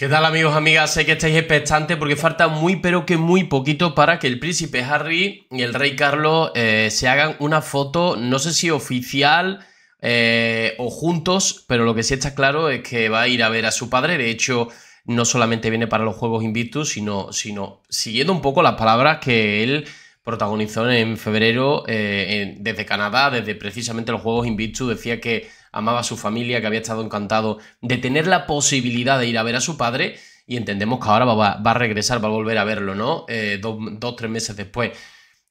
¿Qué tal amigos, amigas? Sé que estáis expectantes porque falta muy pero que muy poquito para que el príncipe Harry y el rey Carlos eh, se hagan una foto, no sé si oficial eh, o juntos, pero lo que sí está claro es que va a ir a ver a su padre. De hecho, no solamente viene para los Juegos Invictus, sino, sino siguiendo un poco las palabras que él protagonizó en febrero eh, desde Canadá, desde precisamente los Juegos Invictus, decía que amaba a su familia, que había estado encantado de tener la posibilidad de ir a ver a su padre y entendemos que ahora va, a regresar, va a volver a verlo, ¿no? Eh, dos, tres meses después.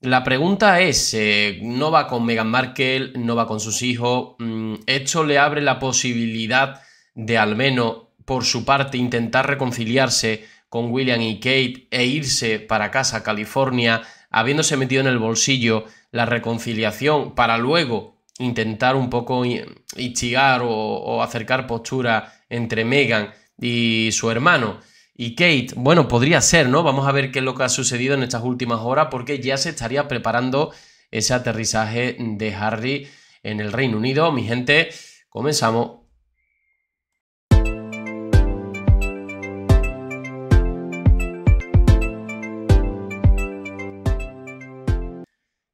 La pregunta es, eh, no va con Meghan Markle, no va con sus hijos, mm, esto le abre la posibilidad de al menos por su parte intentar reconciliarse con William y Kate e irse para casa, California, habiéndose metido en el bolsillo la reconciliación para luego intentar un poco instigar o, o acercar postura entre Megan y su hermano. Y Kate, bueno, podría ser, ¿no? Vamos a ver qué es lo que ha sucedido en estas últimas horas porque ya se estaría preparando ese aterrizaje de Harry en el Reino Unido. Mi gente, comenzamos.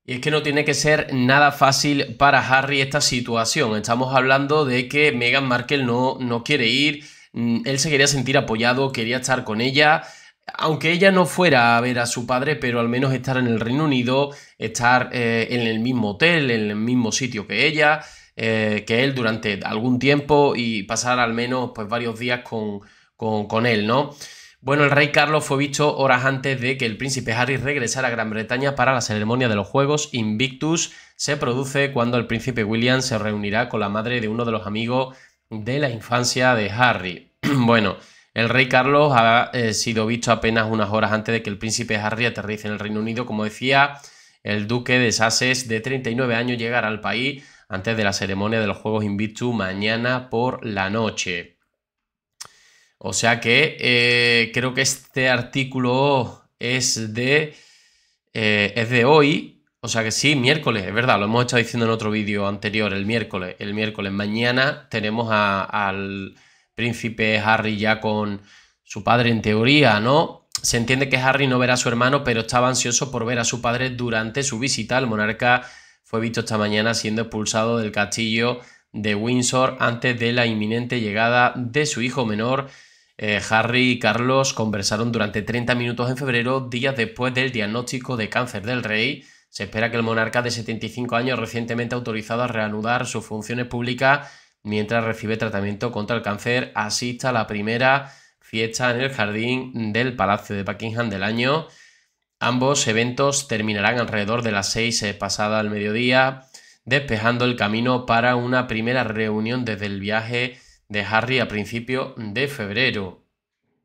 Y es que no tiene que ser nada fácil para Harry esta situación. Estamos hablando de que Meghan Markle no, no quiere ir, mm, él se quería sentir apoyado, quería estar con ella. Aunque ella no fuera a ver a su padre, pero al menos estar en el Reino Unido, estar eh, en el mismo hotel, en el mismo sitio que ella, eh, que él durante algún tiempo y pasar al menos pues, varios días con, con él, ¿no? Bueno, el rey Carlos fue visto horas antes de que el príncipe Harry regresara a Gran Bretaña para la ceremonia de los Juegos Invictus. Se produce cuando el príncipe William se reunirá con la madre de uno de los amigos de la infancia de Harry. bueno, el rey Carlos ha eh, sido visto apenas unas horas antes de que el príncipe Harry aterrice en el Reino Unido. Como decía, el duque de Sussex, de 39 años, llegará al país antes de la ceremonia de los Juegos Invictus mañana por la noche. O sea que eh, creo que este artículo es de, eh, es de hoy. O sea que sí, miércoles, es verdad, lo hemos estado diciendo en otro vídeo anterior, el miércoles. El miércoles mañana tenemos al príncipe Harry ya con su padre en teoría, ¿no? Se entiende que Harry no verá a su hermano, pero estaba ansioso por ver a su padre durante su visita. El monarca fue visto esta mañana siendo expulsado del castillo de Windsor antes de la inminente llegada de su hijo menor. Eh, Harry y Carlos conversaron durante 30 minutos en febrero, días después del diagnóstico de cáncer del rey. Se espera que el monarca de 75 años recientemente autorizado a reanudar sus funciones públicas mientras recibe tratamiento contra el cáncer, asista a la primera fiesta en el jardín del Palacio de Buckingham del año. Ambos eventos terminarán alrededor de las 6 eh, pasada al mediodía despejando el camino para una primera reunión desde el viaje de Harry a principios de febrero.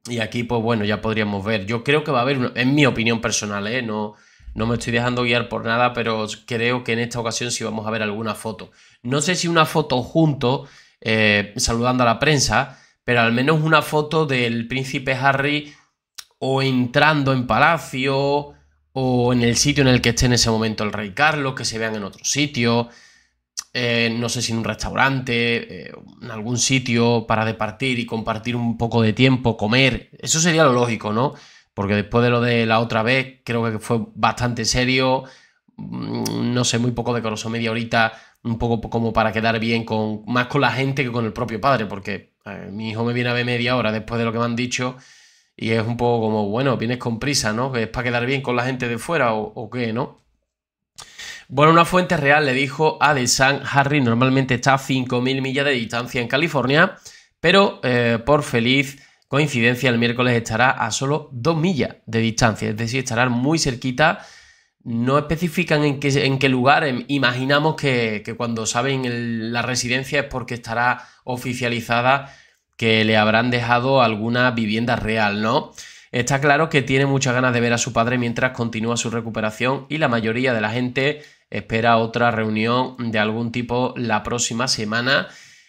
Y aquí, pues bueno, ya podríamos ver. Yo creo que va a haber, en mi opinión personal, ¿eh? no, no me estoy dejando guiar por nada, pero creo que en esta ocasión sí vamos a ver alguna foto. No sé si una foto junto, eh, saludando a la prensa, pero al menos una foto del príncipe Harry o entrando en palacio o en el sitio en el que esté en ese momento el rey Carlos, que se vean en otro sitio, eh, no sé si en un restaurante, eh, en algún sitio para departir y compartir un poco de tiempo, comer, eso sería lo lógico, ¿no? Porque después de lo de la otra vez, creo que fue bastante serio, mm, no sé, muy poco decoroso, media horita, un poco como para quedar bien con más con la gente que con el propio padre, porque eh, mi hijo me viene a ver media hora después de lo que me han dicho y es un poco como, bueno, vienes con prisa, ¿no? Que es para quedar bien con la gente de fuera o, qué, ¿no? Bueno, una fuente real le dijo a The Sun, Harry normalmente está a 5.000 millas de distancia en California, pero eh, por feliz coincidencia el miércoles estará a solo 2 millas de distancia, es decir, estará muy cerquita. No especifican en qué, en lugar, em, imaginamos que, cuando saben la residencia es porque estará oficializada que le habrán dejado alguna vivienda real, ¿no? Está claro que tiene muchas ganas de ver a su padre mientras continúa su recuperación y la mayoría de la gente espera otra reunión de algún tipo la próxima semana.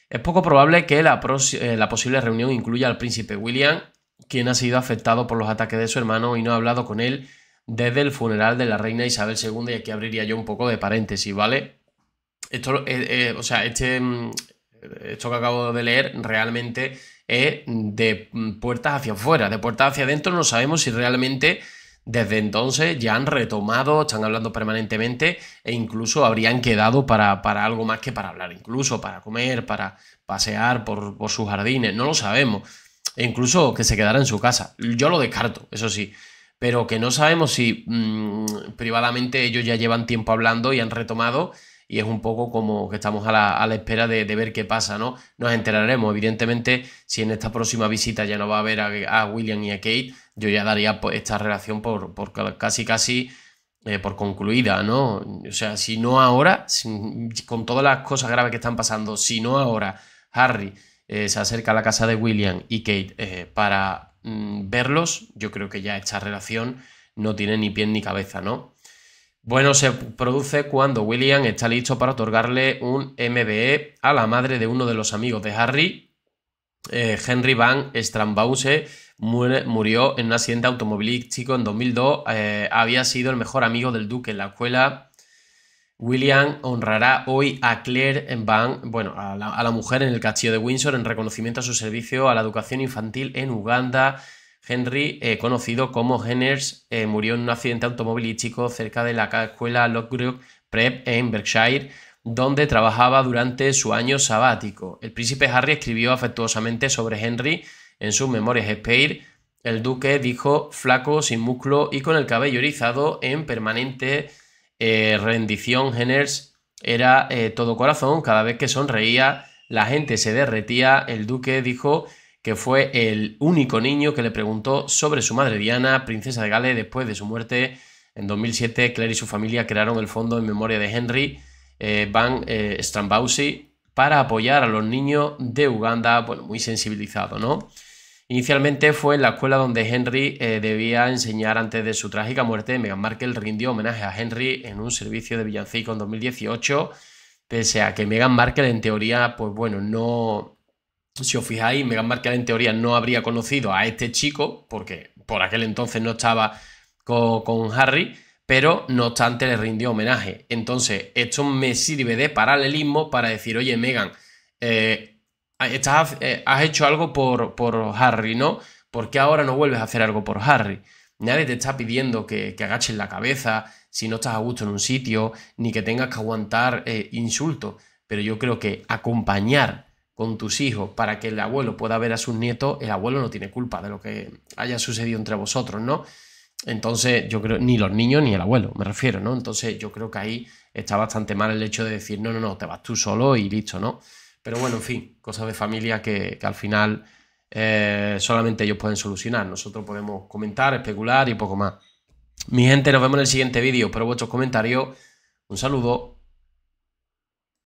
Es poco probable que la, eh, posible reunión incluya al príncipe William, quien ha sido afectado por los ataques de su hermano y no ha hablado con él desde el funeral de la reina Isabel II. Y aquí abriría yo un poco de paréntesis, ¿vale? Esto, eh, eh, o sea, este, mm, esto que acabo de leer realmente es de puertas hacia afuera, de puertas hacia adentro no sabemos si realmente desde entonces ya han retomado, están hablando permanentemente e incluso habrían quedado para, para algo más que para hablar, incluso para comer, para pasear por, sus jardines, no lo sabemos, e incluso que se quedara en su casa, yo lo descarto, eso sí, pero que no sabemos si mm, privadamente ellos ya llevan tiempo hablando y han retomado y es un poco como que estamos a la, espera de, ver qué pasa, ¿no? Nos enteraremos, evidentemente, si en esta próxima visita ya no va a haber a, William y a Kate, yo ya daría pues, esta relación por, casi casi eh, por concluida, ¿no? O sea, si no ahora, con todas las cosas graves que están pasando, si no ahora Harry eh, se acerca a la casa de William y Kate eh, para mm, verlos, yo creo que ya esta relación no tiene ni pie ni cabeza, ¿no? Bueno, se produce cuando William está listo para otorgarle un MBE a la madre de uno de los amigos de Harry. Eh, Henry Van Strambause murió en un accidente automovilístico en 2002. Eh, había sido el mejor amigo del duque en la escuela. William honrará hoy a Claire Van, bueno, a la, a la mujer en el castillo de Windsor en reconocimiento a su servicio a la educación infantil en Uganda Henry, eh, conocido como Henners, eh, murió en un accidente automovilístico cerca de la escuela Lockbrook Prep en Berkshire, donde trabajaba durante su año sabático. El príncipe Harry escribió afectuosamente sobre Henry en sus memorias Spare. El duque dijo flaco, sin músculo y con el cabello erizado en permanente eh, rendición. Henners era todo corazón. Cada vez que sonreía, la gente se derretía. El duque dijo que fue el único niño que le preguntó sobre su madre Diana, princesa de Gales, después de su muerte. En 2007, Claire y su familia crearon el fondo en memoria de Henry eh, Van eh, para apoyar a los niños de Uganda, bueno, muy sensibilizado, ¿no? Inicialmente fue en la escuela donde Henry eh, debía enseñar antes de su trágica muerte. Meghan Markle rindió homenaje a Henry en un servicio de villancico en 2018, pese a que Meghan Markle en teoría, pues bueno, no, si os fijáis, Megan Markle en teoría no habría conocido a este chico, porque por aquel entonces no estaba con, Harry, pero no obstante le rindió homenaje. Entonces, esto me sirve de paralelismo para decir, oye, Megan, eh, eh, has hecho algo por, Harry, ¿no? ¿Por qué ahora no vuelves a hacer algo por Harry? Nadie te está pidiendo que, que agaches la cabeza si no estás a gusto en un sitio, ni que tengas que aguantar eh, insultos. Pero yo creo que acompañar con tus hijos para que el abuelo pueda ver a sus nietos, el abuelo no tiene culpa de lo que haya sucedido entre vosotros, ¿no? Entonces, yo creo, ni los niños ni el abuelo, me refiero, ¿no? Entonces, yo creo que ahí está bastante mal el hecho de decir, no, no, no, te vas tú solo y listo, ¿no? Pero bueno, en fin, cosas de familia que, al final eh, solamente ellos pueden solucionar. Nosotros podemos comentar, especular y poco más. Mi gente, nos vemos en el siguiente vídeo. pero vuestros comentarios. Un saludo.